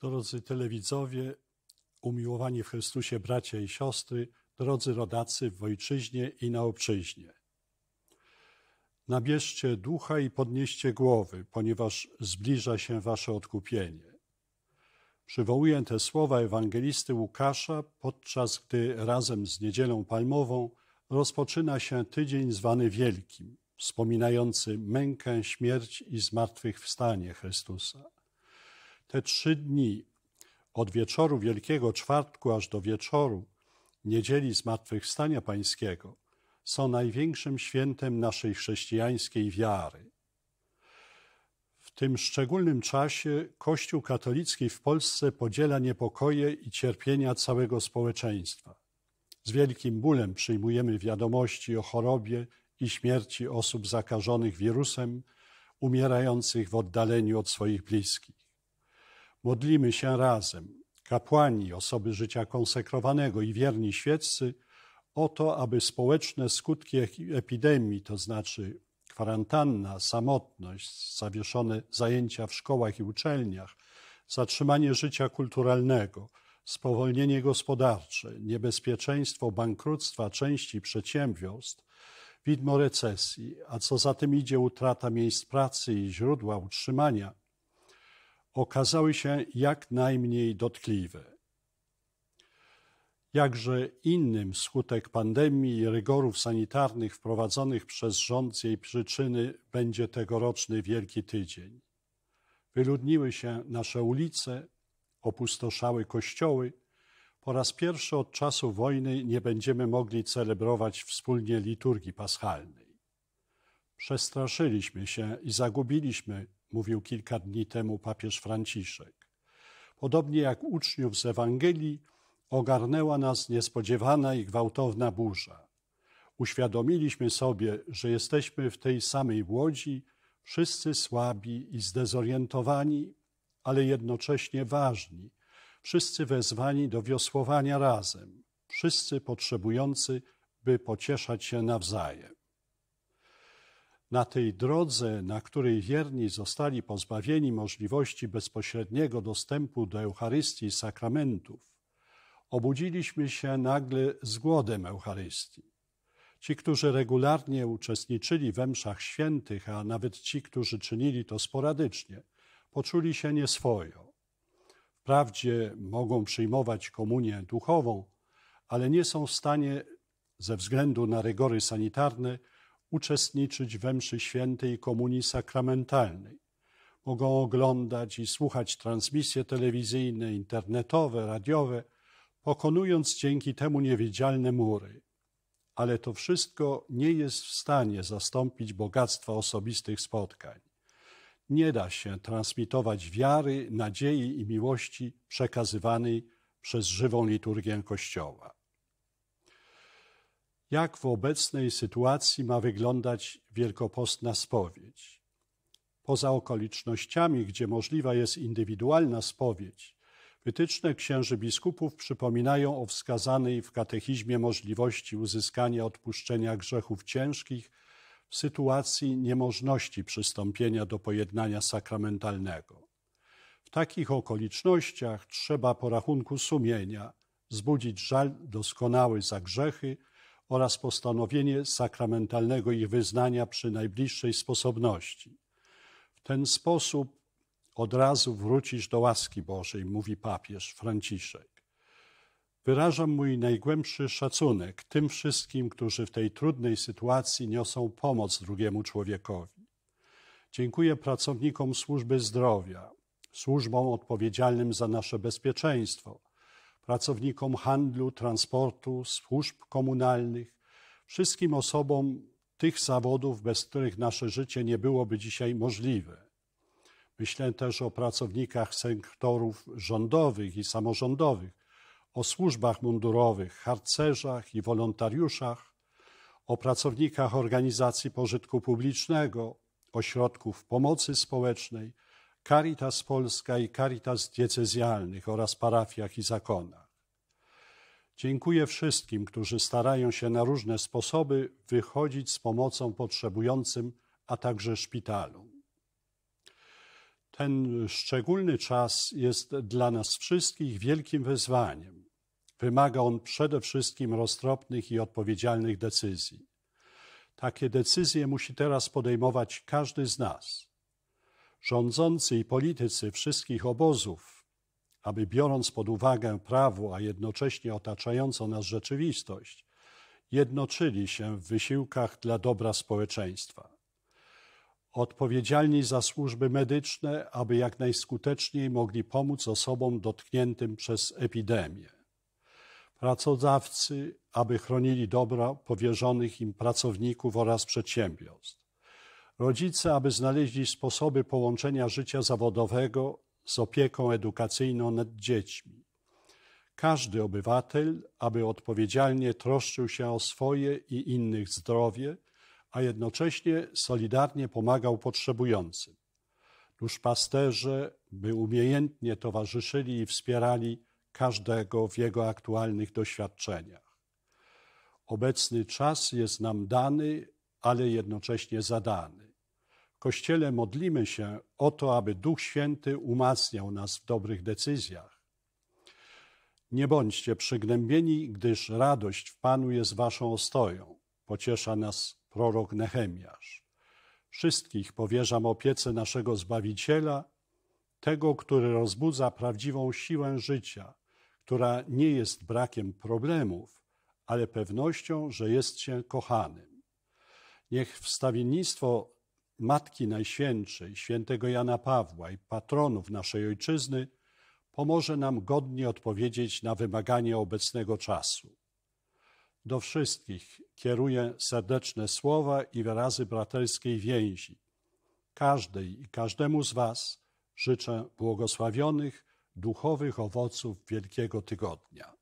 Drodzy telewidzowie, umiłowani w Chrystusie bracia i siostry, drodzy rodacy w ojczyźnie i na obczyźnie. Nabierzcie ducha i podnieście głowy, ponieważ zbliża się wasze odkupienie. Przywołuję te słowa ewangelisty Łukasza, podczas gdy razem z Niedzielą Palmową rozpoczyna się tydzień zwany Wielkim, wspominający mękę, śmierć i zmartwychwstanie Chrystusa. Te trzy dni, od wieczoru Wielkiego Czwartku aż do wieczoru Niedzieli Zmartwychwstania Pańskiego, są największym świętem naszej chrześcijańskiej wiary. W tym szczególnym czasie Kościół katolicki w Polsce podziela niepokoje i cierpienia całego społeczeństwa. Z wielkim bólem przyjmujemy wiadomości o chorobie i śmierci osób zakażonych wirusem, umierających w oddaleniu od swoich bliskich. Modlimy się razem, kapłani, osoby życia konsekrowanego i wierni świeccy, o to, aby społeczne skutki epidemii, to znaczy kwarantanna, samotność, zawieszone zajęcia w szkołach i uczelniach, zatrzymanie życia kulturalnego, spowolnienie gospodarcze, niebezpieczeństwo bankructwa części przedsiębiorstw, widmo recesji, a co za tym idzie utrata miejsc pracy i źródła utrzymania, okazały się jak najmniej dotkliwe. Jakże innym skutek pandemii i rygorów sanitarnych wprowadzonych przez rząd z jej przyczyny będzie tegoroczny Wielki Tydzień. Wyludniły się nasze ulice, opustoszały kościoły. Po raz pierwszy od czasu wojny nie będziemy mogli celebrować wspólnie liturgii paschalnej. Przestraszyliśmy się i zagubiliśmy mówił kilka dni temu papież Franciszek. Podobnie jak uczniów z Ewangelii, ogarnęła nas niespodziewana i gwałtowna burza. Uświadomiliśmy sobie, że jesteśmy w tej samej łodzi, wszyscy słabi i zdezorientowani, ale jednocześnie ważni, wszyscy wezwani do wiosłowania razem, wszyscy potrzebujący, by pocieszać się nawzajem. Na tej drodze, na której wierni zostali pozbawieni możliwości bezpośredniego dostępu do Eucharystii i sakramentów, obudziliśmy się nagle z głodem Eucharystii. Ci, którzy regularnie uczestniczyli we mszach świętych, a nawet ci, którzy czynili to sporadycznie, poczuli się nieswojo. Wprawdzie mogą przyjmować komunię duchową, ale nie są w stanie, ze względu na rygory sanitarne, uczestniczyć we mszy świętej i komunii sakramentalnej. Mogą oglądać i słuchać transmisje telewizyjne, internetowe, radiowe, pokonując dzięki temu niewidzialne mury. Ale to wszystko nie jest w stanie zastąpić bogactwa osobistych spotkań. Nie da się transmitować wiary, nadziei i miłości przekazywanej przez żywą liturgię Kościoła jak w obecnej sytuacji ma wyglądać wielkopostna spowiedź. Poza okolicznościami, gdzie możliwa jest indywidualna spowiedź, wytyczne księży biskupów przypominają o wskazanej w katechizmie możliwości uzyskania odpuszczenia grzechów ciężkich w sytuacji niemożności przystąpienia do pojednania sakramentalnego. W takich okolicznościach trzeba po rachunku sumienia zbudzić żal doskonały za grzechy, oraz postanowienie sakramentalnego ich wyznania przy najbliższej sposobności. W ten sposób od razu wrócisz do łaski Bożej, mówi papież Franciszek. Wyrażam mój najgłębszy szacunek tym wszystkim, którzy w tej trudnej sytuacji niosą pomoc drugiemu człowiekowi. Dziękuję pracownikom służby zdrowia, służbom odpowiedzialnym za nasze bezpieczeństwo, pracownikom handlu, transportu, służb komunalnych, wszystkim osobom tych zawodów, bez których nasze życie nie byłoby dzisiaj możliwe. Myślę też o pracownikach sektorów rządowych i samorządowych, o służbach mundurowych, harcerzach i wolontariuszach, o pracownikach organizacji pożytku publicznego, ośrodków pomocy społecznej, Caritas Polska i Caritas Diecezjalnych oraz parafiach i zakonach. Dziękuję wszystkim, którzy starają się na różne sposoby wychodzić z pomocą potrzebującym, a także szpitalom. Ten szczególny czas jest dla nas wszystkich wielkim wyzwaniem. Wymaga on przede wszystkim roztropnych i odpowiedzialnych decyzji. Takie decyzje musi teraz podejmować każdy z nas rządzący i politycy wszystkich obozów, aby biorąc pod uwagę prawo, a jednocześnie otaczającą nas rzeczywistość, jednoczyli się w wysiłkach dla dobra społeczeństwa. Odpowiedzialni za służby medyczne, aby jak najskuteczniej mogli pomóc osobom dotkniętym przez epidemię. Pracodawcy, aby chronili dobra powierzonych im pracowników oraz przedsiębiorstw Rodzice, aby znaleźli sposoby połączenia życia zawodowego z opieką edukacyjną nad dziećmi. Każdy obywatel, aby odpowiedzialnie troszczył się o swoje i innych zdrowie, a jednocześnie solidarnie pomagał potrzebującym. Duszpasterze, by umiejętnie towarzyszyli i wspierali każdego w jego aktualnych doświadczeniach. Obecny czas jest nam dany, ale jednocześnie zadany. Kościele modlimy się o to, aby Duch Święty umacniał nas w dobrych decyzjach. Nie bądźcie przygnębieni, gdyż radość w Panu jest waszą ostoją. Pociesza nas prorok Nehemiasz. Wszystkich powierzam opiece naszego Zbawiciela, tego, który rozbudza prawdziwą siłę życia, która nie jest brakiem problemów, ale pewnością, że jest się kochanym. Niech wstawiennictwo Matki Najświętszej, świętego Jana Pawła i patronów naszej Ojczyzny, pomoże nam godnie odpowiedzieć na wymagania obecnego czasu. Do wszystkich kieruję serdeczne słowa i wyrazy braterskiej więzi. Każdej i każdemu z Was życzę błogosławionych, duchowych owoców Wielkiego Tygodnia.